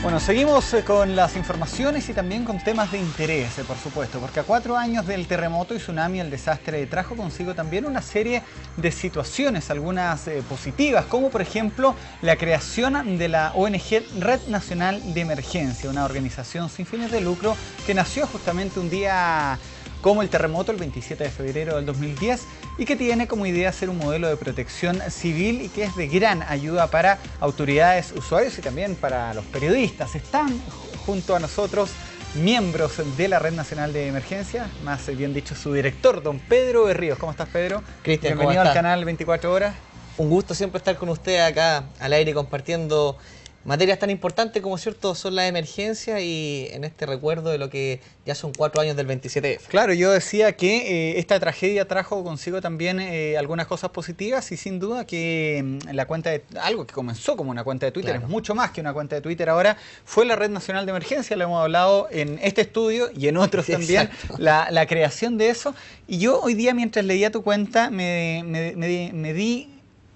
Bueno, seguimos eh, con las informaciones y también con temas de interés, eh, por supuesto, porque a cuatro años del terremoto y tsunami el desastre trajo consigo también una serie de situaciones, algunas eh, positivas, como por ejemplo la creación de la ONG Red Nacional de Emergencia, una organización sin fines de lucro que nació justamente un día como el terremoto el 27 de febrero del 2010 y que tiene como idea ser un modelo de protección civil y que es de gran ayuda para autoridades, usuarios y también para los periodistas. Están junto a nosotros miembros de la Red Nacional de Emergencia, más bien dicho su director, don Pedro Berríos. ¿Cómo estás, Pedro? Cristian, Bienvenido al canal 24 Horas. Un gusto siempre estar con usted acá al aire compartiendo materias tan importantes como cierto son las emergencias y en este recuerdo de lo que ya son cuatro años del 27F. Claro, yo decía que eh, esta tragedia trajo consigo también eh, algunas cosas positivas y sin duda que mm, la cuenta de algo que comenzó como una cuenta de Twitter, es mucho más que una cuenta de Twitter ahora, fue la Red Nacional de Emergencia, lo hemos hablado en este estudio y en otros también, la, creación de eso. Y yo hoy día mientras leía tu cuenta me, me, me di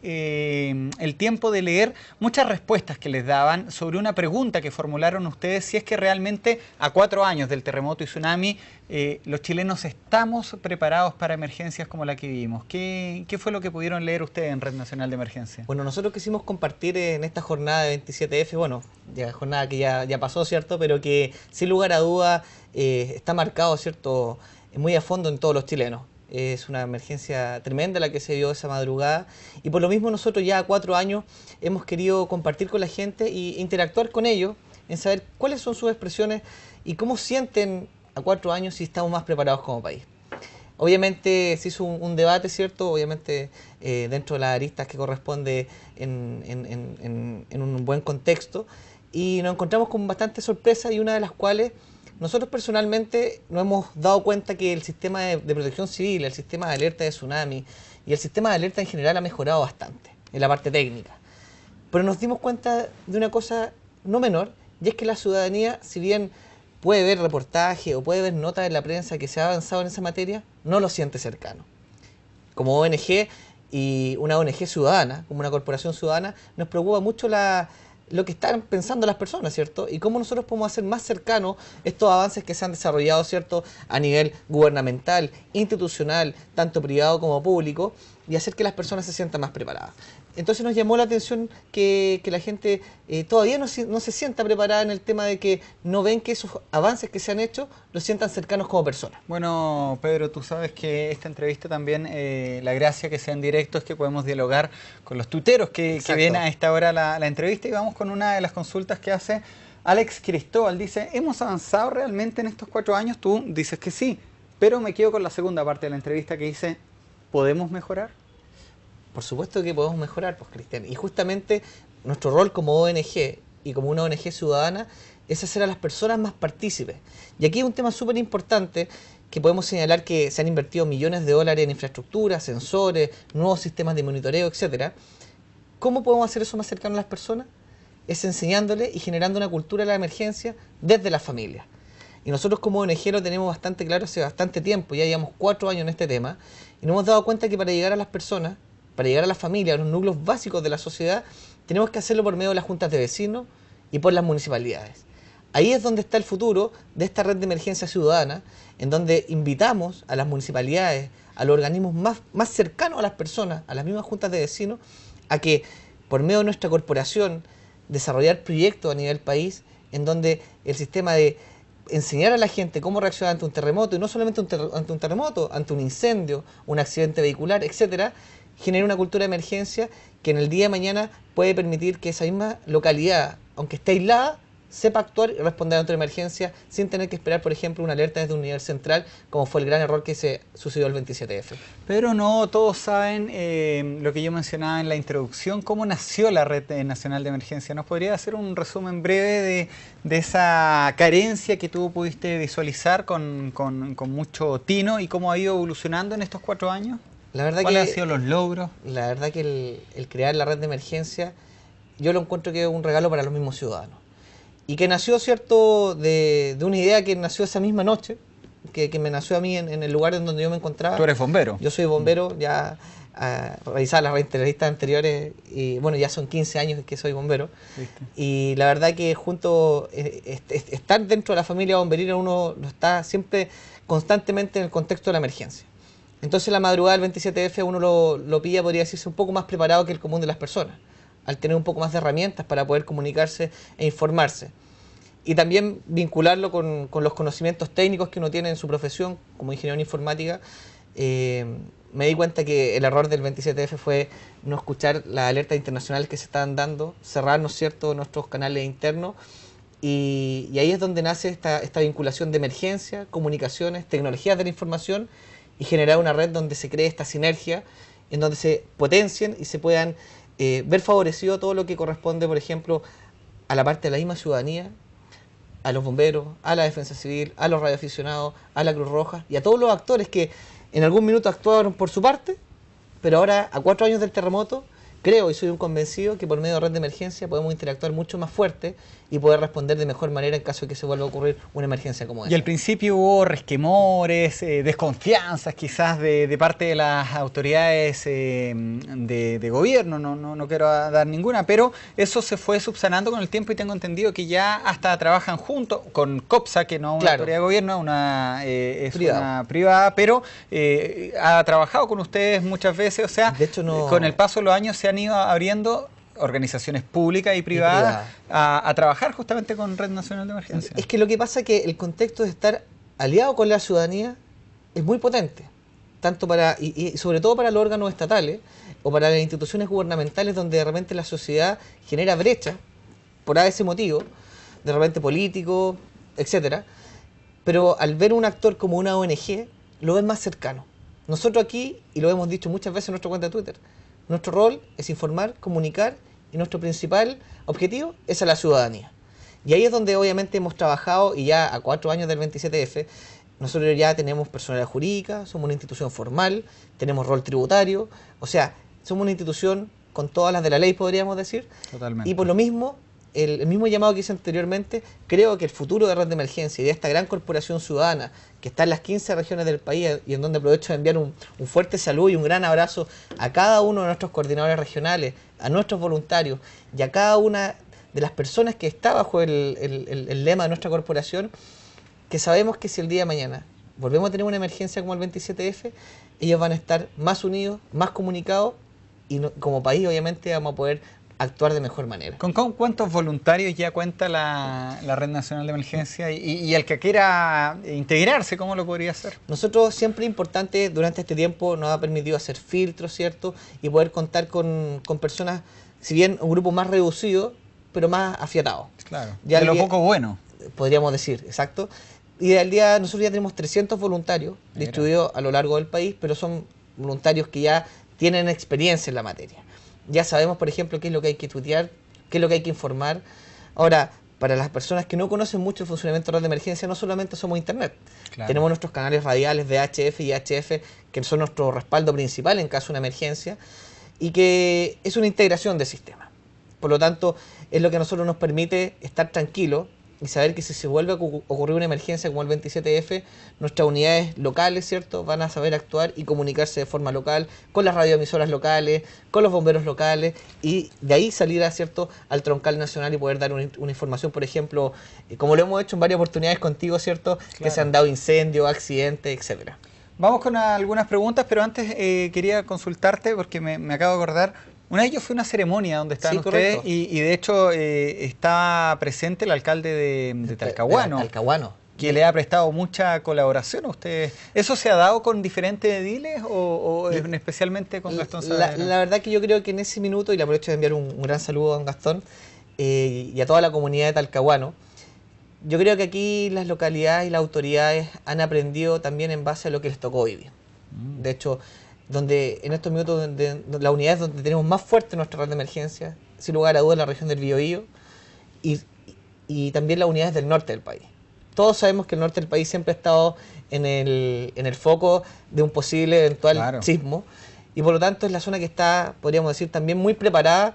Em, el tiempo de leer muchas respuestas que les daban sobre una pregunta que formularon ustedes, si es que realmente a cuatro años del terremoto y tsunami eh, los chilenos estamos preparados para emergencias como la que vivimos. ¿Qué, fue lo que pudieron leer ustedes en Red Nacional de Emergencia? Bueno, nosotros quisimos compartir en esta jornada de 27F, bueno, ya, jornada que ya, pasó, ¿cierto? Pero que sin lugar a duda eh, está marcado, ¿cierto? Muy a fondo en todos los chilenos. Es una emergencia tremenda la que se dio esa madrugada y por lo mismo nosotros ya a cuatro años hemos querido compartir con la gente e interactuar con ellos en saber cuáles son sus expresiones y cómo sienten a cuatro años si estamos más preparados como país. Obviamente se hizo un, debate, ¿cierto? Obviamente eh, dentro de las aristas que corresponde en, en un buen contexto y nos encontramos con bastante sorpresa y una de las cuales nosotros personalmente nos hemos dado cuenta que el sistema de, protección civil, el sistema de alerta de tsunami y el sistema de alerta en general ha mejorado bastante en la parte técnica. Pero nos dimos cuenta de una cosa no menor, y es que la ciudadanía, si bien puede ver reportajes o puede ver notas en la prensa que se ha avanzado en esa materia, no lo siente cercano. Como ONG y una ONG ciudadana, como una corporación ciudadana, nos preocupa mucho la, lo que están pensando las personas, ¿cierto? Y cómo nosotros podemos hacer más cercano estos avances que se han desarrollado, ¿cierto? A nivel gubernamental, institucional, tanto privado como público, y hacer que las personas se sientan más preparadas entonces nos llamó la atención que, la gente eh, todavía no, se sienta preparada en el tema de que no ven que esos avances que se han hecho los sientan cercanos como personas. Bueno, Pedro, tú sabes que esta entrevista también, eh, la gracia que sea en directo es que podemos dialogar con los tuteros que, que vienen a esta hora la, la entrevista y vamos con una de las consultas que hace Alex Cristóbal. Dice, ¿hemos avanzado realmente en estos cuatro años? Tú dices que sí, pero me quedo con la segunda parte de la entrevista que dice, ¿podemos mejorar? por supuesto que podemos mejorar, pues Cristian. Y justamente nuestro rol como ONG y como una ONG ciudadana es hacer a las personas más partícipes. Y aquí hay un tema súper importante que podemos señalar que se han invertido millones de dólares en infraestructura, sensores, nuevos sistemas de monitoreo, etcétera. ¿Cómo podemos hacer eso más cercano a las personas? Es enseñándoles y generando una cultura de la emergencia desde las familias. Y nosotros como ONG lo tenemos bastante claro hace bastante tiempo, ya llevamos cuatro años en este tema, y nos hemos dado cuenta que para llegar a las personas para llegar a la familia, a los núcleos básicos de la sociedad, tenemos que hacerlo por medio de las juntas de vecinos y por las municipalidades. Ahí es donde está el futuro de esta red de emergencia ciudadana, en donde invitamos a las municipalidades, a los organismos más, cercanos a las personas, a las mismas juntas de vecinos, a que por medio de nuestra corporación desarrollar proyectos a nivel país, en donde el sistema de enseñar a la gente cómo reaccionar ante un terremoto, y no solamente ante un terremoto, ante un incendio, un accidente vehicular, etcétera, genera una cultura de emergencia que en el día de mañana puede permitir que esa misma localidad, aunque esté aislada, sepa actuar y responder a una emergencia sin tener que esperar, por ejemplo, una alerta desde un nivel central, como fue el gran error que se sucedió el 27F. Pero no todos saben eh, lo que yo mencionaba en la introducción, cómo nació la Red Nacional de Emergencia. ¿Nos podría hacer un resumen breve de, esa carencia que tú pudiste visualizar con mucho tino y cómo ha ido evolucionando en estos cuatro años? La verdad ¿Cuáles han sido los logros? La verdad que el, crear la red de emergencia, yo lo encuentro que es un regalo para los mismos ciudadanos. Y que nació, ¿cierto?, de, una idea que nació esa misma noche, que, me nació a mí en, el lugar en donde yo me encontraba. Tú eres bombero. Yo soy bombero, ya a las las entrevistas anteriores y bueno, ya son 15 años que soy bombero. Y la verdad que junto, eh, estar dentro de la familia bomberina uno lo está siempre constantemente en el contexto de la emergencia. Entonces la madrugada del 27F uno lo, pilla, podría decirse, un poco más preparado que el común de las personas, al tener un poco más de herramientas para poder comunicarse e informarse. Y también vincularlo con, los conocimientos técnicos que uno tiene en su profesión como ingeniero en informática. Eh, me di cuenta que el error del 27F fue no escuchar las alertas internacionales que se estaban dando, cerrarnos cierto?, nuestros canales internos. Y, ahí es donde nace esta, esta vinculación de emergencia, comunicaciones, tecnologías de la información y generar una red donde se cree esta sinergia, en donde se potencien y se puedan eh, ver favorecido todo lo que corresponde, por ejemplo, a la parte de la misma ciudadanía, a los bomberos, a la defensa civil, a los radioaficionados, a la Cruz Roja y a todos los actores que en algún minuto actuaron por su parte, pero ahora, a cuatro años del terremoto, creo y soy un convencido que por medio de red de emergencia podemos interactuar mucho más fuerte y poder responder de mejor manera en caso de que se vuelva a ocurrir una emergencia como esa. Y al principio hubo resquemores, eh, desconfianzas quizás de, parte de las autoridades eh, de, gobierno, no, no, quiero dar ninguna, pero eso se fue subsanando con el tiempo y tengo entendido que ya hasta trabajan juntos con COPSA, que no es una autoridad de gobierno, una, eh, es una privada, pero ha trabajado con ustedes muchas veces, o sea, con el paso de los años se ha han ido abriendo organizaciones públicas y privadas, A, trabajar justamente con Red Nacional de Emergencia. Es que lo que pasa es que el contexto de estar aliado con la ciudadanía es muy potente, tanto para, y, sobre todo para los órganos estatales o para las instituciones gubernamentales donde de repente la sociedad genera brechas por ese motivo, de repente político, etcétera. Pero al ver un actor como una ONG, lo ven más cercano. Nosotros aquí, y lo hemos dicho muchas veces en nuestra cuenta de Twitter, nuestro rol es informar, comunicar y nuestro principal objetivo es a la ciudadanía. Y ahí es donde obviamente hemos trabajado y ya a cuatro años del 27F, nosotros ya tenemos personalidad jurídica, somos una institución formal, tenemos rol tributario, o sea, somos una institución con todas las de la ley, podríamos decir. Totalmente. Y por lo mismo, el, mismo llamado que hice anteriormente, creo que el futuro de Red de Emergencia y de esta gran corporación ciudadana que está en las 15 regiones del país y en donde aprovecho de enviar un, fuerte saludo y un gran abrazo a cada uno de nuestros coordinadores regionales, a nuestros voluntarios y a cada una de las personas que está bajo el, lema de nuestra corporación, que sabemos que si el día de mañana volvemos a tener una emergencia como el 27F, ellos van a estar más unidos, más comunicados y como país obviamente vamos a poder actuar de mejor manera. ¿Con, cuántos voluntarios ya cuenta la, Red Nacional de Emergencia y, el que quiera integrarse, cómo lo podría hacer? Nosotros siempre importante durante este tiempo nos ha permitido hacer filtros, ¿cierto? Y poder contar con, personas, si bien un grupo más reducido, pero más afiatado. Claro, ya de lo poco bueno. Podríamos decir, exacto. Y al día, nosotros ya tenemos 300 voluntarios distribuidos a lo largo del país, pero son voluntarios que ya tienen experiencia en la materia. Ya sabemos, por ejemplo, qué es lo que hay que estudiar, qué es lo que hay que informar. Ahora, para las personas que no conocen mucho el funcionamiento de de emergencia, no solamente somos Internet. Tenemos nuestros canales radiales de HF y HF, que son nuestro respaldo principal en caso de una emergencia, y que es una integración de sistema. Por lo tanto, es lo que a nosotros nos permite estar tranquilos y saber que si se vuelve a ocurrir una emergencia como el 27F, nuestras unidades locales, ¿cierto?, van a saber actuar y comunicarse de forma local con las radioemisoras locales, con los bomberos locales y de ahí salir, ¿ah, ¿cierto?, al troncal nacional y poder dar una información, por ejemplo, eh, como lo hemos hecho en varias oportunidades contigo, ¿cierto?, que se han dado incendios, accidentes, etcétera. Vamos con algunas preguntas, pero antes eh, quería consultarte porque me, me acabo de acordar una de ellos fue una ceremonia donde estaban ustedes y, de hecho eh, está presente el alcalde de, Talcahuano. Que le ha prestado mucha colaboración a ustedes. ¿Eso se ha dado con diferentes ediles o, especialmente con Gastón La, verdad que yo creo que en ese minuto, y le aprovecho de enviar un, gran saludo a don Gastón eh, y a toda la comunidad de Talcahuano, yo creo que aquí las localidades y las autoridades han aprendido también en base a lo que les tocó vivir. Mm. De hecho, donde en estos minutos donde, la unidad es donde tenemos más fuerte nuestra red de emergencia, sin lugar a dudas la región del Biobío y, y también las unidades del norte del país. Todos sabemos que el norte del país siempre ha estado en el, en el foco de un posible eventual sismo y por lo tanto es la zona que está, podríamos decir, también muy preparada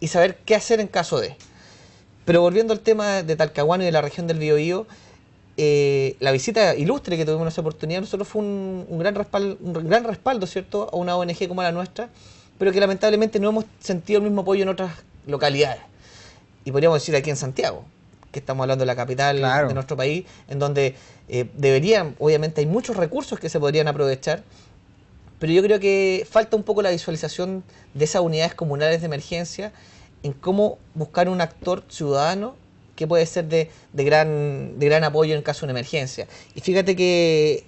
y saber qué hacer en caso de. Pero volviendo al tema de Talcahuano y de la región del Biobío, eh, la visita ilustre que tuvimos en esa oportunidad nosotros fue un, gran respaldo, un gran respaldo, ¿cierto?, a una ONG como la nuestra, pero que lamentablemente no hemos sentido el mismo apoyo en otras localidades. Y podríamos decir aquí en Santiago, que estamos hablando de la capital de nuestro país, en donde eh, deberían, obviamente hay muchos recursos que se podrían aprovechar, pero yo creo que falta un poco la visualización de esas unidades comunales de emergencia en cómo buscar un actor ciudadano que puede ser de, gran, gran apoyo en caso de una emergencia. Y fíjate que,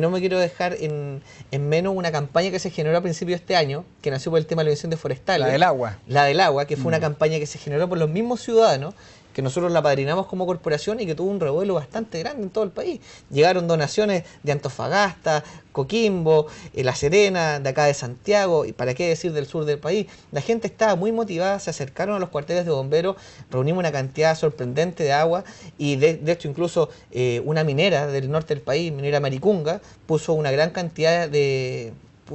no me quiero dejar en, menos una campaña que se generó a principios de este año, que nació por el tema de la de forestales. La del agua. La del agua, que fue una mm. campaña que se generó por los mismos ciudadanos que nosotros la padrinamos como corporación y que tuvo un revuelo bastante grande en todo el país. Llegaron donaciones de Antofagasta, Coquimbo, eh, La Serena, de acá de Santiago, y para qué decir del sur del país. La gente estaba muy motivada, se acercaron a los cuarteles de bomberos, reunimos una cantidad sorprendente de agua y de, hecho incluso eh, una minera del norte del país, minera Maricunga, puso una gran cantidad de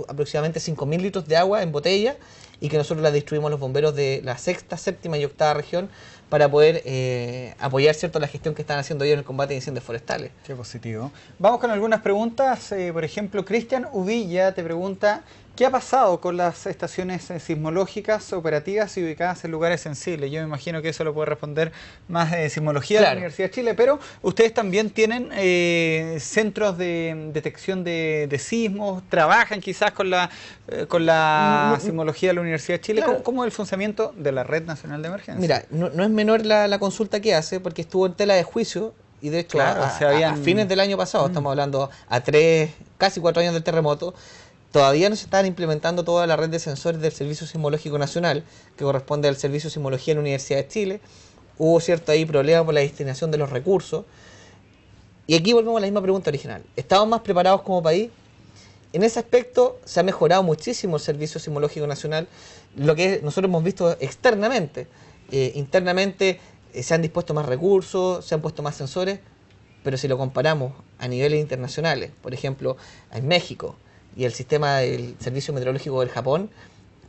aproximadamente 5.000 litros de agua en botella y que nosotros la distribuimos a los bomberos de la sexta, séptima y octava región para poder eh, apoyar cierto la gestión que están haciendo ellos en el combate de incendios forestales. Qué positivo. Vamos con algunas preguntas. Eh, por ejemplo, Cristian Uvilla te pregunta, ¿qué ha pasado con las estaciones eh, sismológicas operativas y ubicadas en lugares sensibles? Yo me imagino que eso lo puede responder más de sismología de la Universidad de Chile, pero ustedes también tienen centros de detección de, sismos, trabajan quizás con la, con la mm, mm, mm. sismología de la Universidad de Chile. ¿Cómo, es el funcionamiento de la Red Nacional de Emergencia? Mira, no, es menos... No la, la, consulta que hace porque estuvo en tela de juicio y de hecho a, fines del año pasado, mm. estamos hablando a tres, casi cuatro años del terremoto, todavía no se están implementando toda la red de sensores del Servicio Sismológico Nacional que corresponde al Servicio de Sismología en la Universidad de Chile. Hubo cierto ahí problema por la destinación de los recursos. Y aquí volvemos a la misma pregunta original. ¿Estamos más preparados como país? En ese aspecto se ha mejorado muchísimo el Servicio Sismológico Nacional, lo que nosotros hemos visto externamente. Eh, internamente eh, se han dispuesto más recursos, se han puesto más sensores, pero si lo comparamos a niveles internacionales, por ejemplo, en México y el sistema del Servicio Meteorológico del Japón,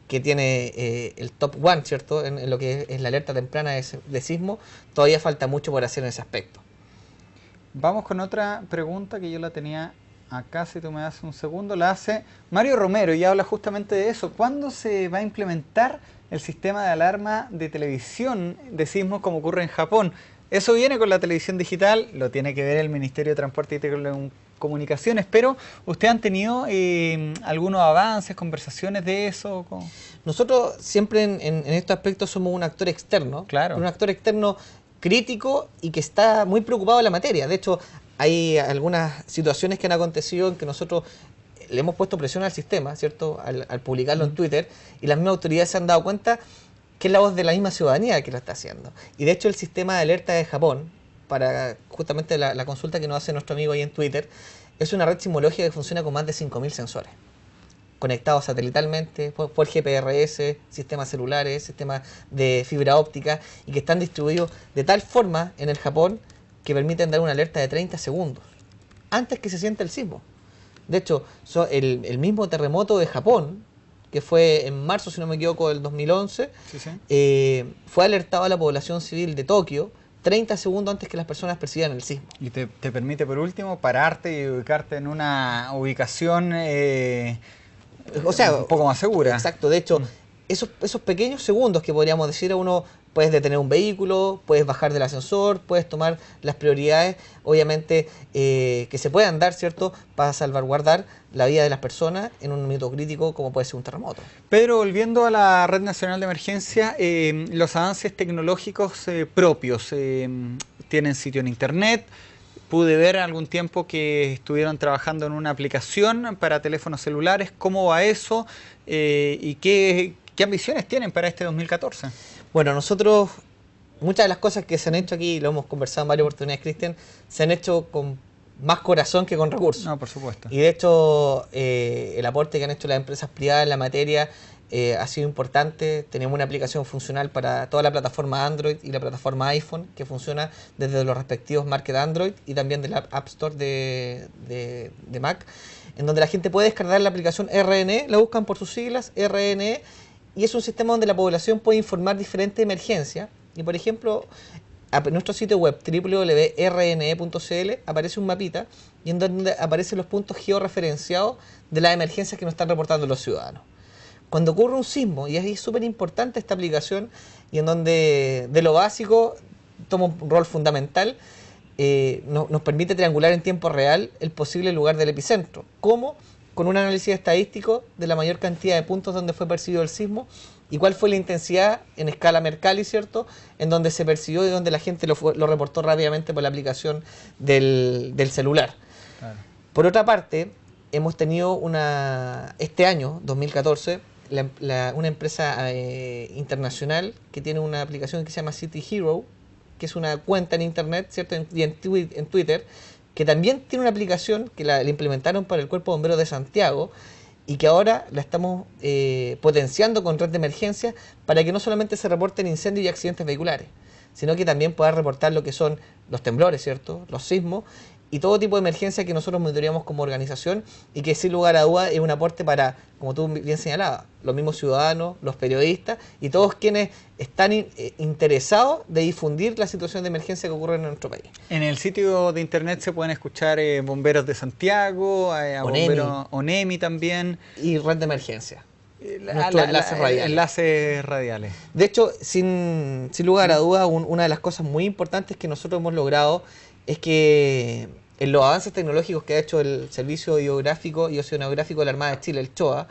que tiene eh, el top one, ¿cierto? En, lo que es, la alerta temprana de, de, sismo, todavía falta mucho por hacer en ese aspecto. Vamos con otra pregunta que yo la tenía acá si tú me das un segundo, la hace Mario Romero y habla justamente de eso. ¿Cuándo se va a implementar el sistema de alarma de televisión de sismos como ocurre en Japón? Eso viene con la televisión digital, lo tiene que ver el Ministerio de Transporte y Telecomunicaciones, pero ¿usted han tenido eh, algunos avances, conversaciones de eso? Nosotros siempre en, estos aspectos somos un actor externo, claro. un actor externo crítico y que está muy preocupado de la materia. De hecho, hay algunas situaciones que han acontecido en que nosotros le hemos puesto presión al sistema, ¿cierto? Al, publicarlo en Twitter, y las mismas autoridades se han dado cuenta que es la voz de la misma ciudadanía que lo está haciendo. Y de hecho el sistema de alerta de Japón, para justamente la, consulta que nos hace nuestro amigo ahí en Twitter, es una red sismológica que funciona con más de 5.000 sensores, conectados satelitalmente, por GPRS, sistemas celulares, sistemas de fibra óptica, y que están distribuidos de tal forma en el Japón que permiten dar una alerta de 30 segundos antes que se sienta el sismo. De hecho, el, mismo terremoto de Japón, que fue en marzo, si no me equivoco, del 2011, eh, fue alertado a la población civil de Tokio 30 segundos antes que las personas persiguieran el sismo. Y te, permite, por último, pararte y ubicarte en una ubicación... Eh, o sea, un poco más segura. Exacto, de hecho, mm esos, pequeños segundos que podríamos decir a uno, puedes detener un vehículo, puedes bajar del ascensor, puedes tomar las prioridades, obviamente, eh, que se puedan dar, ¿cierto?, para salvaguardar la vida de las personas en un minuto crítico como puede ser un terremoto. pero volviendo a la Red Nacional de Emergencia, eh, los avances tecnológicos eh, propios, tienen sitio en Internet, pude ver algún tiempo que estuvieron trabajando en una aplicación para teléfonos celulares, cómo va eso y qué, ¿Qué ambiciones tienen para este 2014? Bueno, nosotros, muchas de las cosas que se han hecho aquí, lo hemos conversado en varias oportunidades, Cristian, se han hecho con más corazón que con recursos. No, por supuesto. Y de hecho, eh, el aporte que han hecho las empresas privadas en la materia eh, ha sido importante. Tenemos una aplicación funcional para toda la plataforma Android y la plataforma iPhone que funciona desde los respectivos market Android y también de la App Store de, de Mac, en donde la gente puede descargar la aplicación RNE, la buscan por sus siglas, RNE, y es un sistema donde la población puede informar diferentes emergencias. Y por ejemplo, en nuestro sitio web www.rne.cl aparece un mapita y en donde aparecen los puntos georreferenciados de las emergencias que nos están reportando los ciudadanos. Cuando ocurre un sismo, y es súper importante esta aplicación, y en donde de lo básico toma un rol fundamental, eh, nos permite triangular en tiempo real el posible lugar del epicentro. ¿Cómo? con un análisis estadístico de la mayor cantidad de puntos donde fue percibido el sismo y cuál fue la intensidad en escala Mercalli, ¿cierto? En donde se percibió y donde la gente lo, reportó rápidamente por la aplicación del, celular. Por otra parte, hemos tenido una, este año, 2014, una empresa eh, internacional que tiene una aplicación que se llama City Hero, que es una cuenta en Internet, ¿cierto? Y en Twitter, que también tiene una aplicación que la, implementaron para el Cuerpo Bombero de Santiago y que ahora la estamos eh, potenciando con red de emergencia para que no solamente se reporten incendios y accidentes vehiculares, sino que también pueda reportar lo que son los temblores, ¿cierto? Los sismos y todo tipo de emergencia que nosotros monitoreamos como organización y que sin lugar a duda es un aporte para, como tú bien señalabas, los mismos ciudadanos, los periodistas y todos quienes están eh, interesados de difundir la situación de emergencia que ocurre en nuestro país. En el sitio de internet se pueden escuchar eh, bomberos de Santiago, eh, Onemi. también. Y red de emergencia. enlaces, radiales. enlaces De hecho, sin, lugar a mm. dudas, una de las cosas muy importantes que nosotros hemos logrado es que en los avances tecnológicos que ha hecho el Servicio Geográfico y Oceanográfico de la Armada de Chile, el CHOA,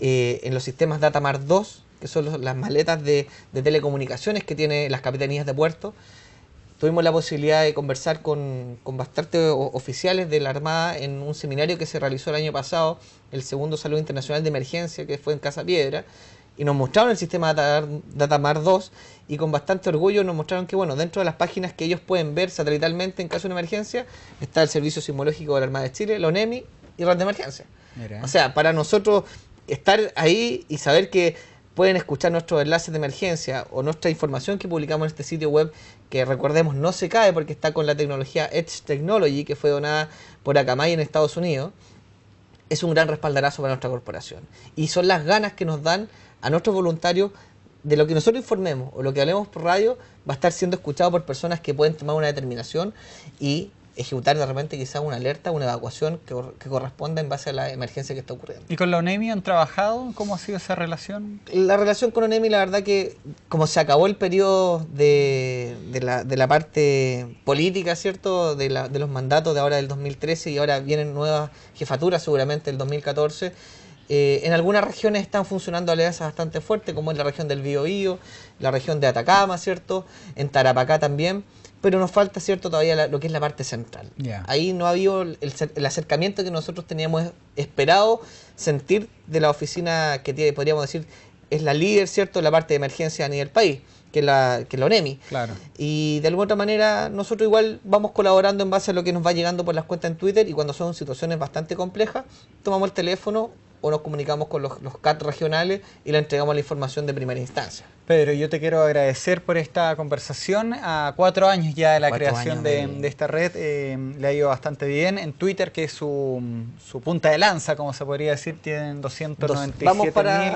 eh, en los sistemas Datamar 2, que son las maletas de, telecomunicaciones que tiene las capitanías de puerto, tuvimos la posibilidad de conversar con, con bastantes oficiales de la Armada en un seminario que se realizó el año pasado, el segundo Salud Internacional de Emergencia, que fue en Casa Piedra, y nos mostraron el sistema Datamar 2 y con bastante orgullo nos mostraron que, bueno, dentro de las páginas que ellos pueden ver satelitalmente en caso de una emergencia, está el Servicio Sismológico de la Armada de Chile, la ONEMI y RAN de Emergencia. O sea, para nosotros estar ahí y saber que pueden escuchar nuestros enlaces de emergencia o nuestra información que publicamos en este sitio web, que recordemos no se cae porque está con la tecnología Edge Technology, que fue donada por Akamai en Estados Unidos, es un gran respaldarazo para nuestra corporación. Y son las ganas que nos dan a nuestros voluntarios de lo que nosotros informemos o lo que hablemos por radio va a estar siendo escuchado por personas que pueden tomar una determinación y ejecutar de repente quizás una alerta, una evacuación que, corresponda en base a la emergencia que está ocurriendo. ¿Y con la ONEMI han trabajado? ¿Cómo ha sido esa relación? La relación con ONEMI, la verdad que como se acabó el periodo de, la, parte política, ¿cierto? De, de los mandatos de ahora del 2013 y ahora vienen nuevas jefaturas seguramente el 2014 eh, en algunas regiones están funcionando alianzas bastante fuertes, como en la región del Biobío, la región de Atacama, ¿cierto? En Tarapacá también, pero nos falta, ¿cierto?, todavía lo que es la parte central. Ahí no ha habido el, acercamiento que nosotros teníamos esperado sentir de la oficina que tiene, podríamos decir, es la líder, ¿cierto?, la parte de emergencia a nivel país. Que la, que la ONEMI. Claro. Y de alguna otra manera, nosotros igual vamos colaborando en base a lo que nos va llegando por las cuentas en Twitter y cuando son situaciones bastante complejas, tomamos el teléfono, o nos comunicamos con los, CAT regionales y le entregamos la información de primera instancia. Pedro, yo te quiero agradecer por esta conversación. A cuatro años ya de la creación de, esta red eh, le ha ido bastante bien. En Twitter, que es su, su punta de lanza, como se podría decir, tienen 297 mil,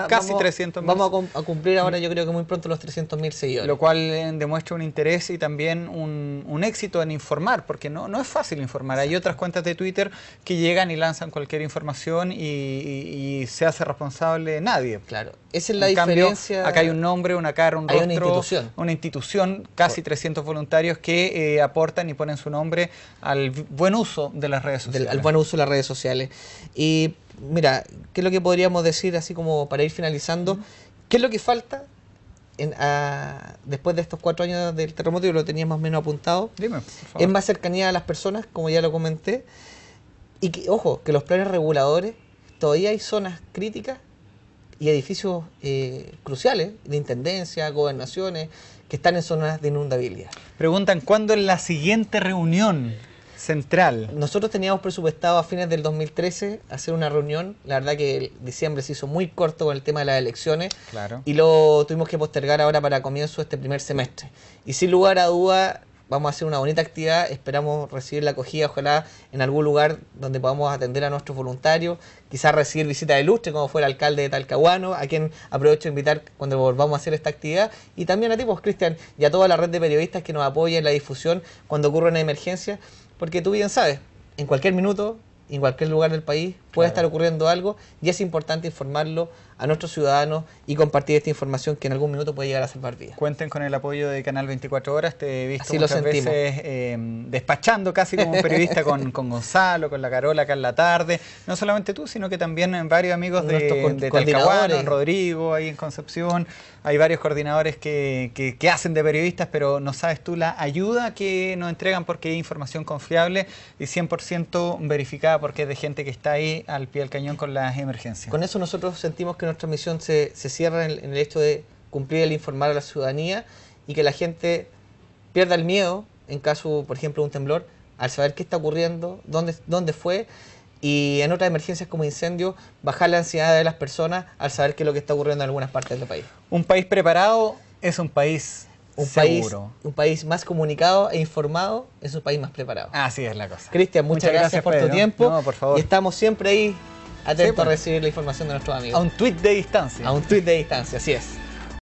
casi vamos, 300 Vamos a, cumplir ahora, yo creo que muy pronto, los 300 mil seguidores. Lo cual eh, demuestra un interés y también un, éxito en informar, porque no, no es fácil informar. Hay otras cuentas de Twitter que llegan y lanzan cualquier información y y se hace responsable nadie. Claro, esa es la diferencia. acá hay un nombre, una cara, un rostro. una institución. Una institución, casi 300 voluntarios que eh, aportan y ponen su nombre al buen uso de las redes sociales. al buen uso de las redes sociales. Y mira, ¿qué es lo que podríamos decir, así como para ir finalizando? ¿Qué es lo que falta después de estos cuatro años del terremoto, lo teníamos menos apuntado, Dime, es más cercanía a las personas, como ya lo comenté, y que, ojo, que los planes reguladores todavía hay zonas críticas y edificios eh, cruciales de intendencia, gobernaciones, que están en zonas de inundabilidad. Preguntan, ¿cuándo es la siguiente reunión central? Nosotros teníamos presupuestado a fines del 2013 hacer una reunión. La verdad que diciembre se hizo muy corto con el tema de las elecciones. Claro. Y lo tuvimos que postergar ahora para comienzo de este primer semestre. Y sin lugar a duda, vamos a hacer una bonita actividad, esperamos recibir la acogida, ojalá en algún lugar donde podamos atender a nuestros voluntarios, quizás recibir visitas lustre, como fue el alcalde de Talcahuano, a quien aprovecho de invitar cuando volvamos a hacer esta actividad, y también a ti, pues, Cristian, y a toda la red de periodistas que nos apoyen en la difusión cuando ocurre una emergencia, porque tú bien sabes, en cualquier minuto, en cualquier lugar del país, Puede estar ocurriendo algo y es importante informarlo a nuestros ciudadanos y compartir esta información que en algún minuto puede llegar a salvar vidas. Cuenten con el apoyo de Canal 24 Horas, te he visto muchas veces em, despachando casi como un periodista con, Gonzalo, con la Carola acá en la tarde, no solamente tú, sino que también varios amigos de, Rodrigo, ahí en Concepción, hay varios coordinadores que, que hacen de periodistas, pero no sabes tú la ayuda que nos entregan porque es información confiable y 100% verificada porque es de gente que está ahí al pie del cañón con las emergencias. Con eso nosotros sentimos que nuestra misión se, cierra en, el hecho de cumplir el informar a la ciudadanía y que la gente pierda el miedo en caso, por ejemplo, de un temblor, al saber qué está ocurriendo, dónde, dónde fue y en otras emergencias como incendios, bajar la ansiedad de las personas al saber qué es lo que está ocurriendo en algunas partes del país. Un país preparado es un país un país, un país más comunicado e informado es un país más preparado. Así es la cosa. Cristian, muchas, gracias, por tu tiempo. por favor. estamos siempre ahí atentos a pues. recibir la información de nuestros amigos. A un tweet de distancia. A un tweet de distancia, así es.